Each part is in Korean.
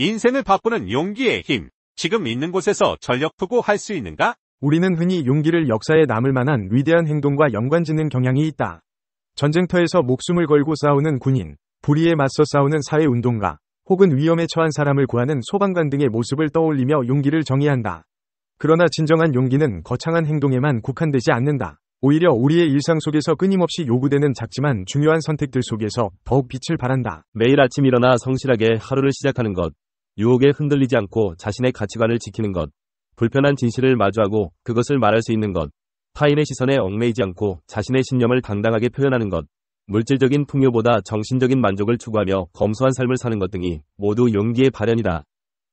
인생을 바꾸는 용기의 힘. 지금 있는 곳에서 전력 투구할 수 있는가? 우리는 흔히 용기를 역사에 남을 만한 위대한 행동과 연관짓는 경향이 있다. 전쟁터에서 목숨을 걸고 싸우는 군인, 불의에 맞서 싸우는 사회운동가, 혹은 위험에 처한 사람을 구하는 소방관 등의 모습을 떠올리며 용기를 정의한다. 그러나 진정한 용기는 거창한 행동에만 국한되지 않는다. 오히려 우리의 일상 속에서 끊임없이 요구되는 작지만 중요한 선택들 속에서 더욱 빛을 발한다. 매일 아침 일어나 성실하게 하루를 시작하는 것, 유혹에 흔들리지 않고 자신의 가치관을 지키는 것, 불편한 진실을 마주하고 그것을 말할 수 있는 것, 타인의 시선에 얽매이지 않고 자신의 신념을 당당하게 표현하는 것, 물질적인 풍요보다 정신적인 만족을 추구하며 검소한 삶을 사는 것 등이 모두 용기의 발현이다.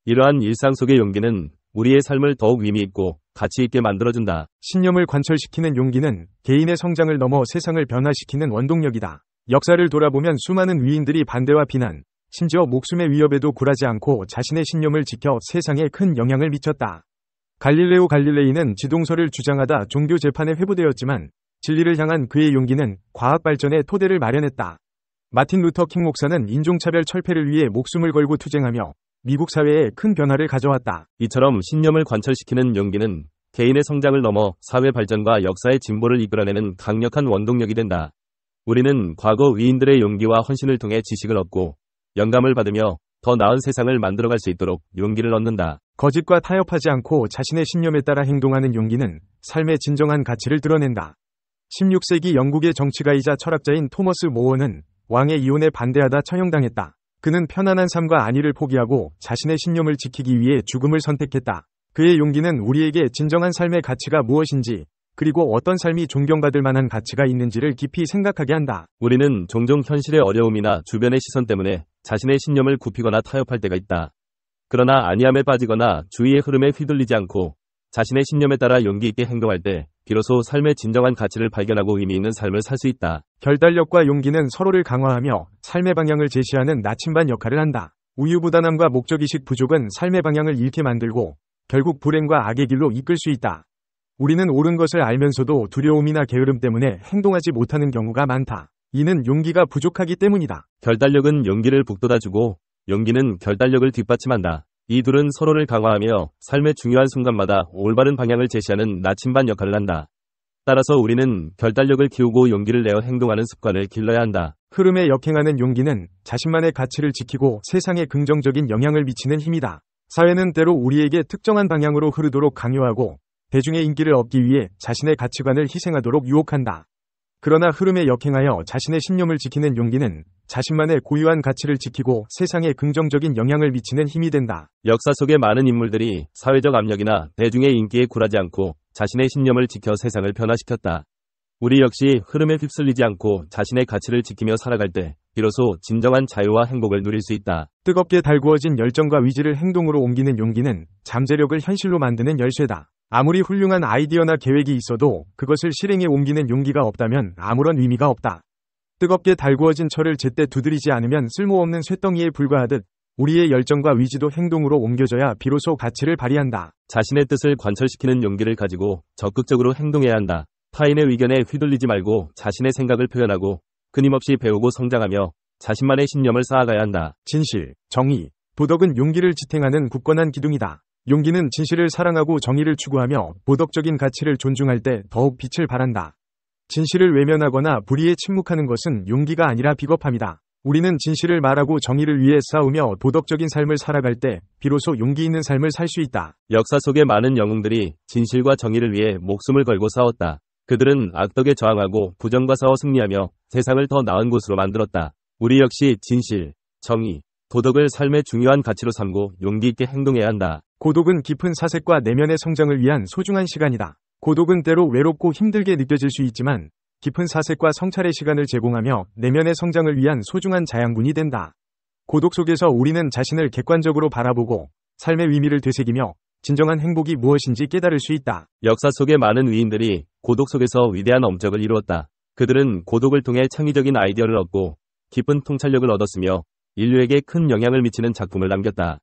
이러한 일상 속의 용기는 우리의 삶을 더욱 의미있고 가치있게 만들어준다. 신념을 관철시키는 용기는 개인의 성장을 넘어 세상을 변화시키는 원동력이다. 역사를 돌아보면 수많은 위인들이 반대와 비난, 심지어 목숨의 위협에도 굴하지 않고 자신의 신념을 지켜 세상에 큰 영향을 미쳤다. 갈릴레오 갈릴레이는 지동설을 주장하다 종교 재판에 회부되었지만 진리를 향한 그의 용기는 과학 발전의 토대를 마련했다. 마틴 루터 킹 목사는 인종차별 철폐를 위해 목숨을 걸고 투쟁하며 미국 사회에 큰 변화를 가져왔다. 이처럼 신념을 관철시키는 용기는 개인의 성장을 넘어 사회 발전과 역사의 진보를 이끌어내는 강력한 원동력이 된다. 우리는 과거 위인들의 용기와 헌신을 통해 지식을 얻고 영감을 받으며 더 나은 세상을 만들어갈 수 있도록 용기를 얻는다. 거짓과 타협하지 않고 자신의 신념에 따라 행동하는 용기는 삶의 진정한 가치를 드러낸다. 16세기 영국의 정치가이자 철학자인 토머스 모어는 왕의 이혼에 반대하다 처형당했다. 그는 편안한 삶과 안위를 포기하고 자신의 신념을 지키기 위해 죽음을 선택했다. 그의 용기는 우리에게 진정한 삶의 가치가 무엇인지 그리고 어떤 삶이 존경받을 만한 가치가 있는지를 깊이 생각하게 한다. 우리는 종종 현실의 어려움이나 주변의 시선 때문에 자신의 신념을 굽히거나 타협할 때가 있다. 그러나 아니함에 빠지거나 주위의 흐름에 휘둘리지 않고 자신의 신념에 따라 용기 있게 행동할 때 비로소 삶의 진정한 가치를 발견하고 의미 있는 삶을 살 수 있다. 결단력과 용기는 서로를 강화하며 삶의 방향을 제시하는 나침반 역할을 한다. 우유부단함과 목적의식 부족은 삶의 방향을 잃게 만들고 결국 불행과 악의 길로 이끌 수 있다. 우리는 옳은 것을 알면서도 두려움이나 게으름 때문에 행동하지 못하는 경우가 많다. 이는 용기가 부족하기 때문이다. 결단력은 용기를 북돋아주고 용기는 결단력을 뒷받침한다. 이 둘은 서로를 강화하며 삶의 중요한 순간마다 올바른 방향을 제시하는 나침반 역할을 한다. 따라서 우리는 결단력을 키우고 용기를 내어 행동하는 습관을 길러야 한다. 흐름에 역행하는 용기는 자신만의 가치를 지키고 세상에 긍정적인 영향을 미치는 힘이다. 사회는 때로 우리에게 특정한 방향으로 흐르도록 강요하고 대중의 인기를 얻기 위해 자신의 가치관을 희생하도록 유혹한다. 그러나 흐름에 역행하여 자신의 신념을 지키는 용기는 자신만의 고유한 가치를 지키고 세상에 긍정적인 영향을 미치는 힘이 된다. 역사 속의 많은 인물들이 사회적 압력이나 대중의 인기에 굴하지 않고 자신의 신념을 지켜 세상을 변화시켰다. 우리 역시 흐름에 휩쓸리지 않고 자신의 가치를 지키며 살아갈 때 비로소 진정한 자유와 행복을 누릴 수 있다. 뜨겁게 달구어진 열정과 의지를 행동으로 옮기는 용기는 잠재력을 현실로 만드는 열쇠다. 아무리 훌륭한 아이디어나 계획이 있어도 그것을 실행에 옮기는 용기가 없다면 아무런 의미가 없다. 뜨겁게 달구어진 철을 제때 두드리지 않으면 쓸모없는 쇳덩이에 불과하듯 우리의 열정과 의지도 행동으로 옮겨져야 비로소 가치를 발휘한다. 자신의 뜻을 관철시키는 용기를 가지고 적극적으로 행동해야 한다. 타인의 의견에 휘둘리지 말고 자신의 생각을 표현하고 끊임없이 배우고 성장하며 자신만의 신념을 쌓아가야 한다. 진실, 정의, 도덕은 용기를 지탱하는 굳건한 기둥이다. 용기는 진실을 사랑하고 정의를 추구하며 도덕적인 가치를 존중할 때 더욱 빛을 발한다. 진실을 외면하거나 불의에 침묵하는 것은 용기가 아니라 비겁함이다. 우리는 진실을 말하고 정의를 위해 싸우며 도덕적인 삶을 살아갈 때 비로소 용기 있는 삶을 살 수 있다. 역사 속의 많은 영웅들이 진실과 정의를 위해 목숨을 걸고 싸웠다. 그들은 악덕에 저항하고 부정과 싸워 승리하며 세상을 더 나은 곳으로 만들었다. 우리 역시 진실, 정의, 도덕을 삶의 중요한 가치로 삼고 용기 있게 행동해야 한다. 고독은 깊은 사색과 내면의 성장을 위한 소중한 시간이다. 고독은 때로 외롭고 힘들게 느껴질 수 있지만 깊은 사색과 성찰의 시간을 제공하며 내면의 성장을 위한 소중한 자양분이 된다. 고독 속에서 우리는 자신을 객관적으로 바라보고 삶의 의미를 되새기며 진정한 행복이 무엇인지 깨달을 수 있다. 역사 속의 많은 위인들이 고독 속에서 위대한 엄적을 이루었다. 그들은 고독을 통해 창의적인 아이디어를 얻고 깊은 통찰력을 얻었으며 인류에게 큰 영향을 미치는 작품을 남겼다.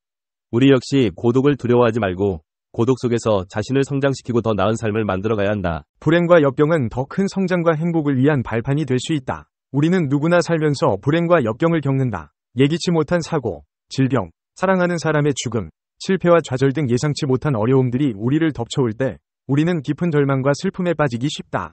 우리 역시 고독을 두려워하지 말고 고독 속에서 자신을 성장시키고 더 나은 삶을 만들어가야 한다. 불행과 역경은 더 큰 성장과 행복을 위한 발판이 될 수 있다. 우리는 누구나 살면서 불행과 역경을 겪는다. 예기치 못한 사고, 질병, 사랑하는 사람의 죽음, 실패와 좌절 등 예상치 못한 어려움들이 우리를 덮쳐올 때 우리는 깊은 절망과 슬픔에 빠지기 쉽다.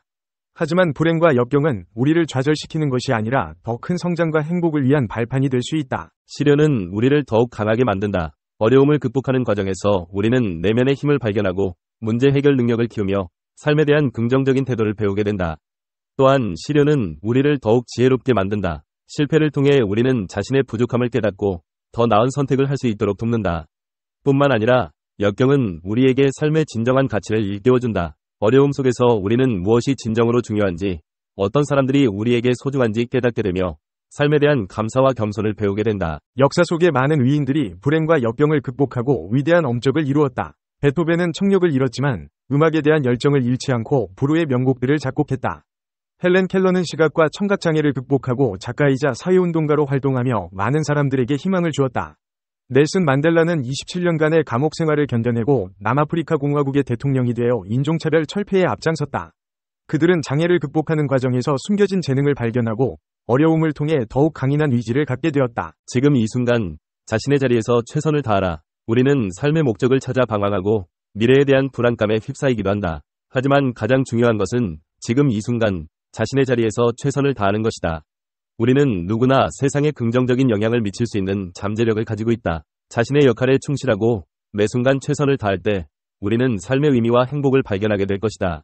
하지만 불행과 역경은 우리를 좌절시키는 것이 아니라 더 큰 성장과 행복을 위한 발판이 될 수 있다. 시련은 우리를 더욱 강하게 만든다. 어려움을 극복하는 과정에서 우리는 내면의 힘을 발견하고 문제 해결 능력을 키우며 삶에 대한 긍정적인 태도를 배우게 된다. 또한 시련은 우리를 더욱 지혜롭게 만든다. 실패를 통해 우리는 자신의 부족함을 깨닫고 더 나은 선택을 할 수 있도록 돕는다. 뿐만 아니라 역경은 우리에게 삶의 진정한 가치를 일깨워준다. 어려움 속에서 우리는 무엇이 진정으로 중요한지, 어떤 사람들이 우리에게 소중한지 깨닫게 되며 삶에 대한 감사와 겸손을 배우게 된다. 역사 속의 많은 위인들이 불행과 역병을 극복하고 위대한 엄적을 이루었다. 베토벤은 청력을 잃었지만 음악에 대한 열정을 잃지 않고 부르의 명곡들을 작곡했다. 헬렌 켈러는 시각과 청각장애를 극복하고 작가이자 사회운동가로 활동하며 많은 사람들에게 희망을 주었다. 넬슨 만델라는 27년간의 감옥 생활을 견뎌내고 남아프리카 공화국의 대통령이 되어 인종차별 철폐에 앞장섰다. 그들은 장애를 극복하는 과정에서 숨겨진 재능을 발견하고 어려움을 통해 더욱 강인한 의지를 갖게 되었다. 지금 이 순간 자신의 자리에서 최선을 다하라. 우리는 삶의 목적을 찾아 방황하고 미래에 대한 불안감에 휩싸이기도 한다. 하지만 가장 중요한 것은 지금 이 순간 자신의 자리에서 최선을 다하는 것이다. 우리는 누구나 세상에 긍정적인 영향을 미칠 수 있는 잠재력을 가지고 있다. 자신의 역할에 충실하고 매 순간 최선을 다할 때 우리는 삶의 의미와 행복을 발견하게 될 것이다.